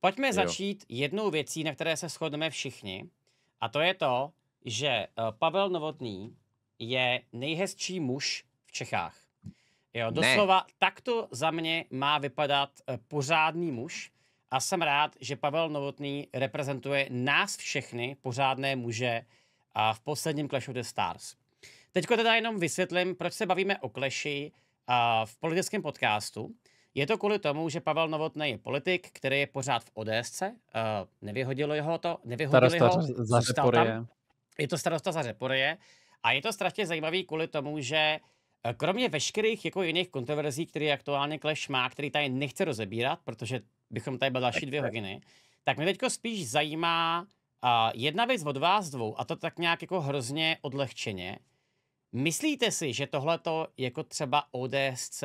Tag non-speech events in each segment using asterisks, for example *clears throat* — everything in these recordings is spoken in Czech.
Pojďme jo. začít jednou věcí, na které se shodneme všichni, a to je to, že eh, Pavel Novotný je nejhezčí muž v Čechách. Jo, doslova ne. takto za mě má vypadat eh, pořádný muž a jsem rád, že Pavel Novotný reprezentuje nás všechny, pořádné muže, a v posledním Clash of the Stars. Teď teda jenom vysvětlím, proč se bavíme o Clashi v politickém podcastu. Je to kvůli tomu, že Pavel Novotný je politik, který je pořád v ODSC, uh, eh, nevyhodilo jeho to, nevyhodilo starosta ho, za tam. Je to starosta za Řeporie a je to strašně zajímavý kvůli tomu, že eh, kromě veškerých jako jiných kontroverzí, které aktuálně Clash má, který tady nechce rozebírat, protože bychom tady byli další dvě hodiny, tak mě teďko spíš zajímá uh, jedna věc od vás dvou, a to tak nějak jako hrozně odlehčeně. Myslíte si, že tohleto jako třeba ODSC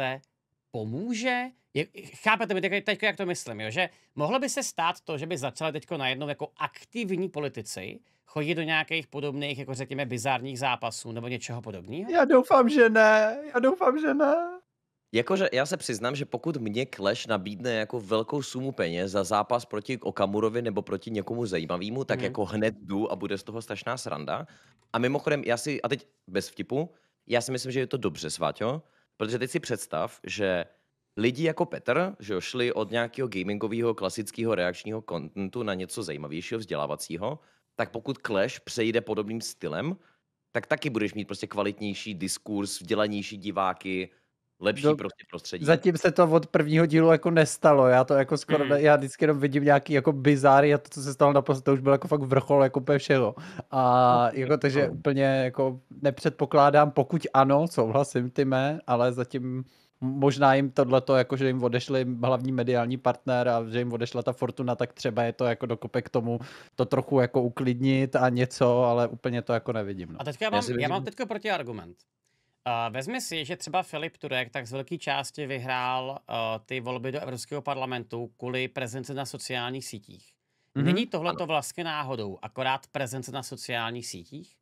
pomůže? Je, chápete mi teď, teď, jak to myslím, jo? že mohlo by se stát to, že by začali teď najednou jako aktivní politici chodit do nějakých podobných, jako řekněme, bizárních zápasů nebo něčeho podobného? Já doufám, že ne. Já doufám, že ne. Jakože já se přiznám, že pokud mě Clash nabídne jako velkou sumu peněz za zápas proti Okamurovi nebo proti někomu zajímavému, tak hmm. jako hned jdu a bude z toho strašná sranda. A mimochodem, já si, a teď bez vtipu, já si myslím, že je to dobře, Sváťo, Protože teď si představ, že lidi jako Petr, že šli od nějakého gamingového klasického reakčního kontentu na něco zajímavějšího, vzdělávacího, tak pokud Clash přejde podobným stylem, tak taky budeš mít prostě kvalitnější diskurs, vdělanější diváky, lepší no, prostě prostředí. Zatím se to od prvního dílu jako nestalo, já to jako skoro, mm. já vždycky jenom vidím nějaký jako bizáry a to, co se stalo naposled, to už bylo jako fakt vrchol jako úplně všeho. A no, jako takže no. úplně jako nepředpokládám, pokud ano, souhlasím mé, ale zatím možná jim to, jako že jim odešli hlavní mediální partner a že jim odešla ta fortuna, tak třeba je to jako dokope k tomu to trochu jako uklidnit a něco, ale úplně to jako nevidím. No. A teďka já mám, já, já mám teďka protiargument. Uh, vezmi si, že třeba Filip Turek tak z velké části vyhrál uh, ty volby do Evropského parlamentu kvůli prezence na sociálních sítích. Mm-hmm. Není tohle to vlastně náhodou, akorát prezence na sociálních sítích?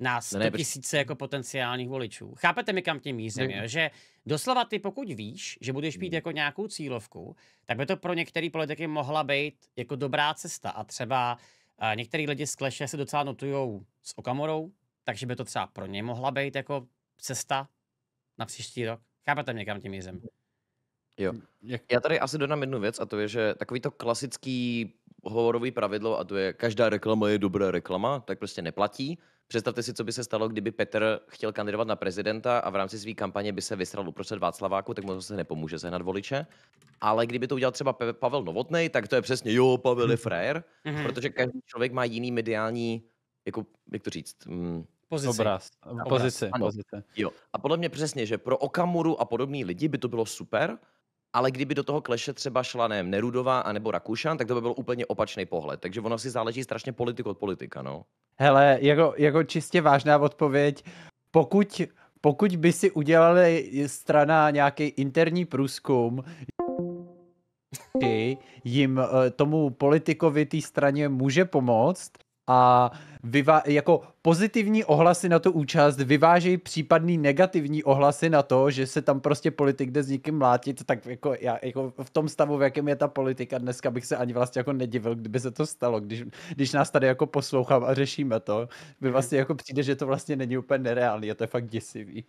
Na 100 ne, tisíce jako potenciálních voličů. Chápete mi, kam tím mířím, jo? že doslova ty, pokud víš, že budeš mít jako nějakou cílovku, tak by to pro některé politiky mohla být jako dobrá cesta. A třeba uh, některý lidi z Kleše se docela notujou s Okamorou, takže by to třeba pro ně mohla být jako cesta na příští rok. Chápete mě, kam tím jízem? Jo. Já tady asi dodám jednu věc a to je, že takový to klasický hovorový pravidlo a to je, každá reklama je dobrá reklama, tak prostě neplatí. Představte si, co by se stalo, kdyby Petr chtěl kandidovat na prezidenta a v rámci své kampaně by se vysral uprostřed Václaváku, tak mu se nepomůže sehnat voliče. Ale kdyby to udělal třeba Pavel Novotný, tak to je přesně, jo, Pavel je mhm. frajer, mm-hmm. protože každý člověk má jiný mediální, jako, jak to říct, mm, Pozici. Obraz. Obraz. Pozice. Ano. Pozice. Jo. A podle mě přesně, že pro Okamuru a podobný lidi by to bylo super, ale kdyby do toho kleše třeba šla ne, Nerudová anebo Rakušan, tak to by byl úplně opačný pohled. Takže ono si záleží strašně politik od politika, no. Hele, jako, jako čistě vážná odpověď. Pokud, pokud by si udělali strana nějaký interní průzkum, *laughs* jim eh, tomu politikovi té straně může pomoct, a vyvá- jako pozitivní ohlasy na tu účast vyvážejí případný negativní ohlasy na to, že se tam prostě politik jde s někým mlátit, tak jako, já, jako v tom stavu, v jakém je ta politika dneska, bych se ani vlastně jako nedivil, kdyby se to stalo, když, když nás tady jako poslouchám a řešíme to, by vlastně jako přijde, že to vlastně není úplně nereálný a to je fakt děsivý.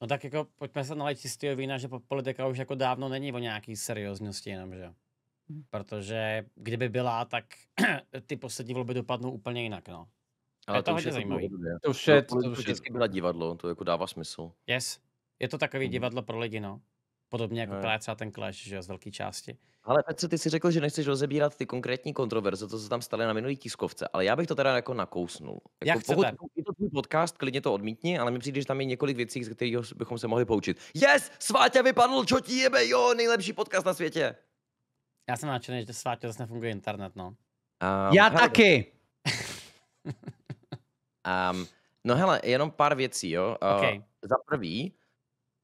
No tak jako pojďme se nalít čistého vína, že politika už jako dávno není o nějaký serióznosti jenom, že Hmm. Protože kdyby byla, tak *clears throat* ty poslední volby dopadnou úplně jinak, no. Ale je to, to hodně zajímavé. To už je, to, to už vždycky byla divadlo, to jako dává smysl. Yes. Je to takový hmm. divadlo pro lidi, no. Podobně jako právě třeba ten Clash, že z velké části. Ale Petře, ty si řekl, že nechceš rozebírat ty konkrétní kontroverze, co se tam staly na minulý tiskovce, ale já bych to teda jako nakousnul. Jako, jak pokud je to tvůj podcast, klidně to odmítni, ale mi přijde, že tam je několik věcí, z kterých bychom se mohli poučit. Yes, Svátě vypadl, čo ti jebe, jo, nejlepší podcast na světě. Já jsem nadšený, že svátě zase nefunguje internet, no. Um, Já hele, taky! um, *laughs* no hele, jenom pár věcí, jo. Uh, Za prvý,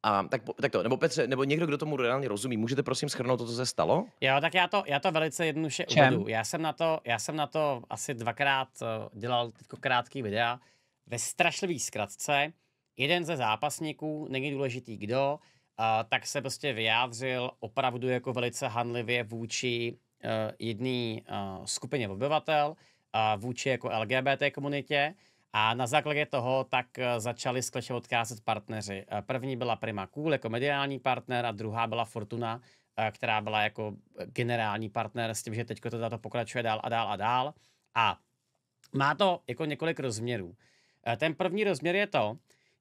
a, tak, tak to, nebo Petře, nebo někdo, kdo tomu reálně rozumí, můžete prosím schrnout to, co se stalo? Jo, tak já to, já to velice jednoduše Čem? uvedu. Já jsem, na to, já jsem na to asi dvakrát eh, dělal teďko krátký videa ve strašlivý zkratce. Jeden ze zápasníků, není důležitý kdo, tak se prostě vyjádřil opravdu jako velice hanlivě vůči eh, jedné eh, skupině obyvatel, vůči jako LGBT komunitě a na základě toho tak eh, začali z Kleše odkázat partneři. První byla Prima Cool jako mediální partner a druhá byla Fortuna, která byla jako generální partner s tím, že teď to tato pokračuje dál a dál a dál. A má to jako několik rozměrů. Ten první rozměr je to,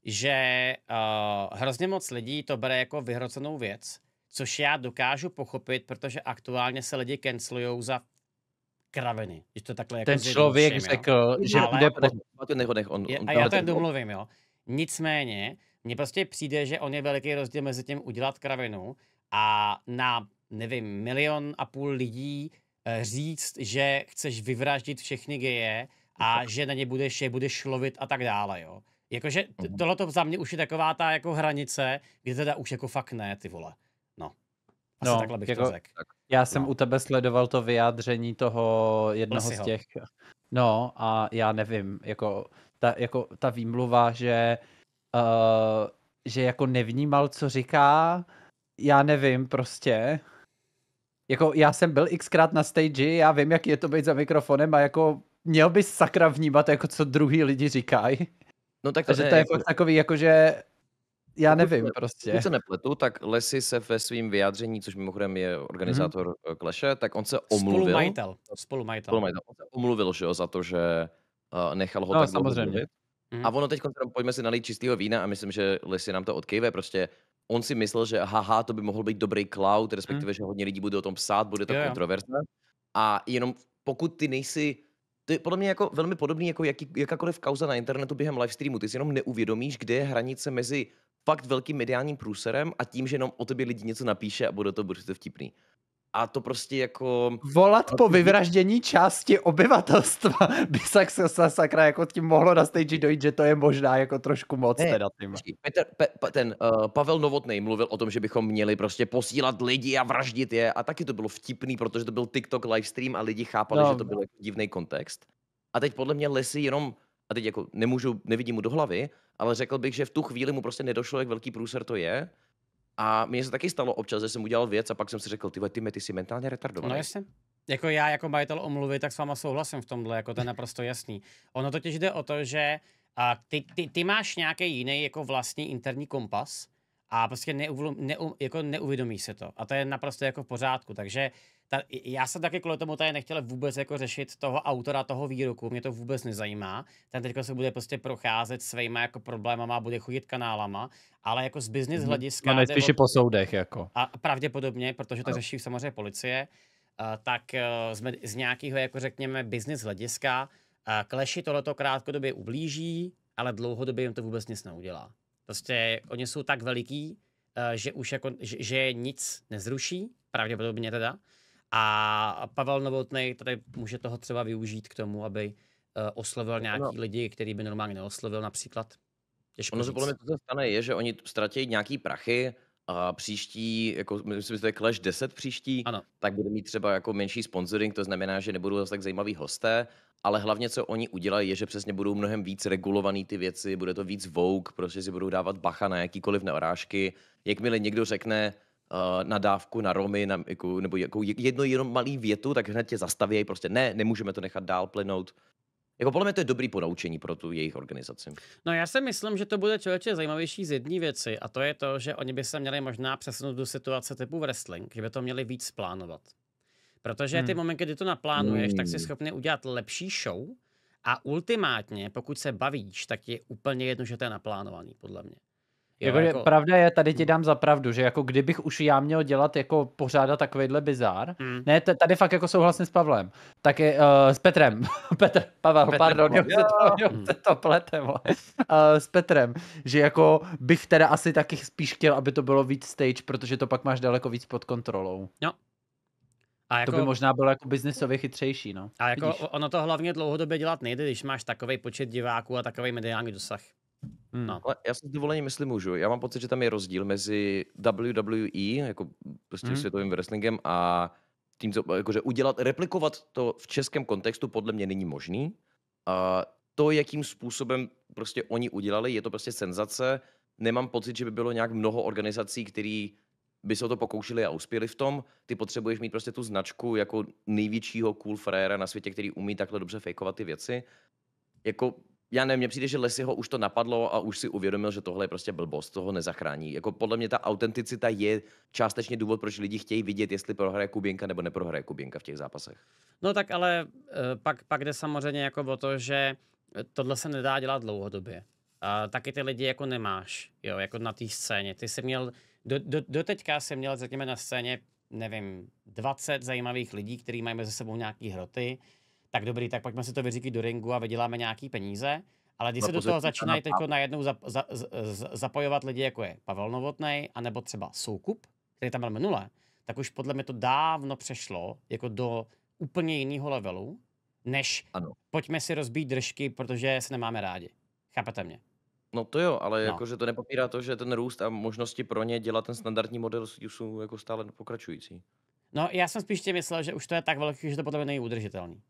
že uh, hrozně moc lidí to bere jako vyhrocenou věc, což já dokážu pochopit, protože aktuálně se lidi cancelují za kraviny. Když to takhle jako Ten člověk řekl, jo? že Ale, bude... pod... Nech, nech, on, on, on, a já ten domluvím, jo. Nicméně, mně prostě přijde, že on je veliký rozdíl mezi tím udělat kravinu a na, nevím, milion a půl lidí eh, říct, že chceš vyvraždit všechny geje a že na ně budeš, je budeš lovit a tak dále, jo. Jakože mhm. tohle to za mě už je taková ta jako hranice, kde teda už jako fakt ne, ty vole. No. Asi no, takhle bych jako, to řekl. Já no. jsem no. u tebe sledoval to vyjádření toho jednoho Lesiho. z těch. No a já nevím, jako ta, jako ta výmluva, že uh, že jako nevnímal, co říká, já nevím prostě. Jako já jsem byl xkrát na stage, já vím, jak je to být za mikrofonem a jako měl bys sakra vnímat, jako co druhý lidi říkají. No tak to, Takže ne, to je jako... fakt takový, jakože já nevím prostě. pokud prostě. Když se nepletu, tak Lesy se ve svým vyjádření, což mimochodem je organizátor mm-hmm. Kleše, tak on se omluvil. Spolumajitel. Spolumajitel. Spolumajitel. On se omluvil, že jo, za to, že uh, nechal ho no, tak samozřejmě. Mm-hmm. A ono teď, pojďme si nalít čistého vína a myslím, že Lesy nám to odkejve, prostě on si myslel, že haha, to by mohl být dobrý cloud, respektive, mm. že hodně lidí bude o tom psát, bude to kontroverzné. A jenom pokud ty nejsi to je podle mě jako velmi podobný jako jaký, jakákoliv kauza na internetu během livestreamu. Ty si jenom neuvědomíš, kde je hranice mezi fakt velkým mediálním průserem a tím, že jenom o tobě lidi něco napíše a bude to bude to vtipný a to prostě jako... Volat po vlastně- vyvraždění části obyvatelstva by se sakra jako tím mohlo na stage dojít, že to je možná jako trošku moc ne, teda tím. Petr, pe, ten uh, Pavel Novotný mluvil o tom, že bychom měli prostě posílat lidi a vraždit je a taky to bylo vtipný, protože to byl TikTok livestream a lidi chápali, no. že to no. byl jako divný kontext. A teď podle mě Lesy jenom, a teď jako nemůžu, nevidím mu do hlavy, ale řekl bych, že v tu chvíli mu prostě nedošlo, jak velký průser to je a mně se taky stalo občas, že jsem udělal věc a pak jsem si řekl, ty ty ty jsi mentálně retardovaný. No jasně. Jako já, jako majitel omluvy, tak s váma souhlasím v tomhle, jako to je naprosto jasný. Ono totiž jde o to, že a ty, ty, ty máš nějaký jiný jako vlastní interní kompas a prostě neuvlum, neu, jako se to. A to je naprosto jako v pořádku. Takže ta, já jsem taky kvůli tomu tady nechtěl vůbec jako řešit toho autora toho výroku, mě to vůbec nezajímá. Ten teďka se bude prostě procházet svýma jako problémama, bude chodit kanálama, ale jako z business mhm. hlediska... No nejspíše od... po soudech jako. A pravděpodobně, protože to no. řeší samozřejmě policie, uh, tak uh, eh, z, z nějakého jako řekněme business hlediska uh, Kleši tohleto krátkodobě ublíží, ale dlouhodobě jim to vůbec nic neudělá. Prostě oni jsou tak veliký, že už jako, že, že nic nezruší, pravděpodobně teda, a Pavel Novotný tady může toho třeba využít k tomu, aby eh, oslovil nějaký no. lidi, který by normálně neoslovil například. Těžko ono se podle mě to, se stane, je, že oni ztratí nějaký prachy, a příští, jako, myslím, že to je Clash 10 příští, ano. tak bude mít třeba jako menší sponsoring, to znamená, že nebudou zase tak zajímaví hosté, ale hlavně, co oni udělají, je, že přesně budou mnohem víc regulovaný ty věci, bude to víc vogue, prostě si budou dávat bacha na jakýkoliv neorážky. Jakmile někdo řekne, Eh, na dávku, na Romy, na, jako, nebo jako jedno jenom malý větu, tak hned tě zastaví, prostě ne, nemůžeme to nechat dál plynout. Jako podle mě to je dobrý ponaučení pro tu jejich organizaci. No já si myslím, že to bude člověče zajímavější z jedné věci a to je to, že oni by se měli možná přesunout do situace typu wrestling, že by to měli víc plánovat. Protože hmm. ty momenty, kdy to naplánuješ, hmm. tak jsi hmm. schopný udělat lepší show a ultimátně, pokud se bavíš, tak je úplně jedno, že to je naplánovaný, podle mě. Jo, jako, jako... Pravda je, tady ti hmm. dám za pravdu, že jako kdybych už já měl dělat jako pořádat takovýhle bizár, mm. ne, tady fakt jako souhlasím s Pavlem, tak je, uh, s Petrem, *laughs* Petr, Pavel, Petr, pardon, jo, se to, jo, se to plete, uh, s Petrem, že jako bych teda asi taky spíš chtěl, aby to bylo víc stage, protože to pak máš daleko víc pod kontrolou. Jo, no. a jako, to by jako- možná bylo jako biznesově chytřejší, no. A jako Vidíš? ono to hlavně dlouhodobě dělat nejde, když máš takový počet diváků a takový mediální dosah. Hmm. No. Ale já si s dovolením myslím můžu. Já mám pocit, že tam je rozdíl mezi WWE, jako prostě hmm. světovým wrestlingem a tím, co, jakože udělat, replikovat to v českém kontextu podle mě není možný. A to, jakým způsobem prostě oni udělali, je to prostě senzace. Nemám pocit, že by bylo nějak mnoho organizací, které by se o to pokoušeli a uspěli v tom. Ty potřebuješ mít prostě tu značku jako největšího cool frajera na světě, který umí takhle dobře fejkovat ty věci. Jako já nevím, mně přijde, že Lesiho už to napadlo a už si uvědomil, že tohle je prostě blbost, toho nezachrání. Jako podle mě ta autenticita je částečně důvod, proč lidi chtějí vidět, jestli prohraje Kubinka nebo neprohraje Kubinka v těch zápasech. No tak ale eh, pak, pak jde samozřejmě jako o to, že tohle se nedá dělat dlouhodobě. A taky ty lidi jako nemáš, jo, jako na té scéně. Ty jsi měl, do, do, do teďka jsi měl, řekněme, na scéně, nevím, 20 zajímavých lidí, kteří mají mezi sebou nějaký hroty, tak dobrý, tak pojďme si to vyříkat do ringu a vyděláme nějaký peníze. Ale když se do toho začínají teď najednou zap, za, za, za, zapojovat lidi, jako je Pavel Novotnej, anebo třeba Soukup, který tam byl minule, tak už podle mě to dávno přešlo jako do úplně jiného levelu, než ano. pojďme si rozbít držky, protože se nemáme rádi. Chápete mě? No to jo, ale no. jakože to nepopírá to, že ten růst a možnosti pro ně dělat ten standardní model jsou jako stále pokračující. No já jsem spíš tě myslel, že už to je tak velký, že to podle mě není udržitelný.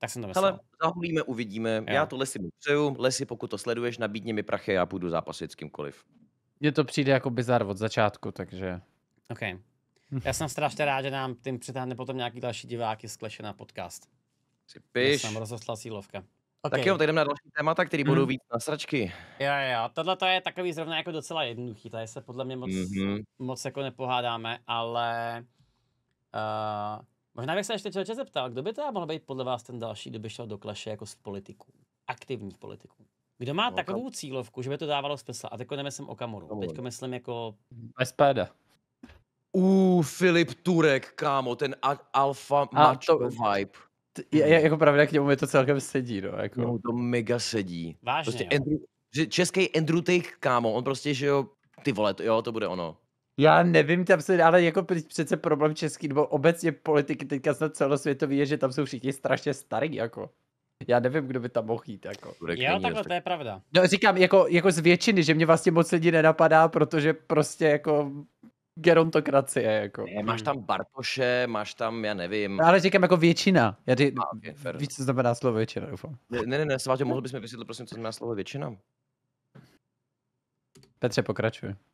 Tak jsem to myslel. Ale zahulíme, uvidíme. Jo. Já to lesy mu přeju. Lesy, pokud to sleduješ, nabídni mi prachy, a půjdu zápasit s kýmkoliv. Mně to přijde jako bizar od začátku, takže... OK. *laughs* Já jsem strašně rád, že nám tím přitáhne potom nějaký další diváky z Clash na podcast. Si piš. Já jsem rozoslal sílovka. Okay. Tak jo, tak jdeme na další témata, který budou mm. víc na sračky. Jo, jo, tohle to je takový zrovna jako docela jednoduchý, tady se podle mě moc, mm-hmm. moc jako nepohádáme, ale uh, Možná bych se ještě člověče zeptal, kdo by to mohl být podle vás ten další, kdo by šel do kleše jako z politiků, aktivních politiků? Kdo má no, takovou kam... cílovku, že by to dávalo smysl? A teď nemyslím o Kamoru, teď myslím jako... SPD. U Filip Turek, kámo, ten alfa macho to... vibe. Je, je, jako pravda, k němu mi to celkem sedí, no. Jako. No, to mega sedí. Vážně, prostě Andrew, že český Andrew Tate, kámo, on prostě, že jo, ty vole, to, jo, to bude ono. Já nevím, tam se, ale jako přece problém český, nebo obecně politiky teďka snad celosvětový je, že tam jsou všichni strašně starý, jako. Já nevím, kdo by tam mohl jít, jako. Já takhle, to je pravda. No říkám, jako, jako z většiny, že mě vlastně moc lidí nenapadá, protože prostě jako gerontokracie, jako. Ne, máš tam Bartoše, máš tam, já nevím. No, ale říkám jako většina. Já ty, okay, víc, co znamená slovo většina, doufám. Ne, ne, ne, Svátě, mohl bys mi vysvětlit, prosím, co znamená slovo většina? Petře, pokračuj.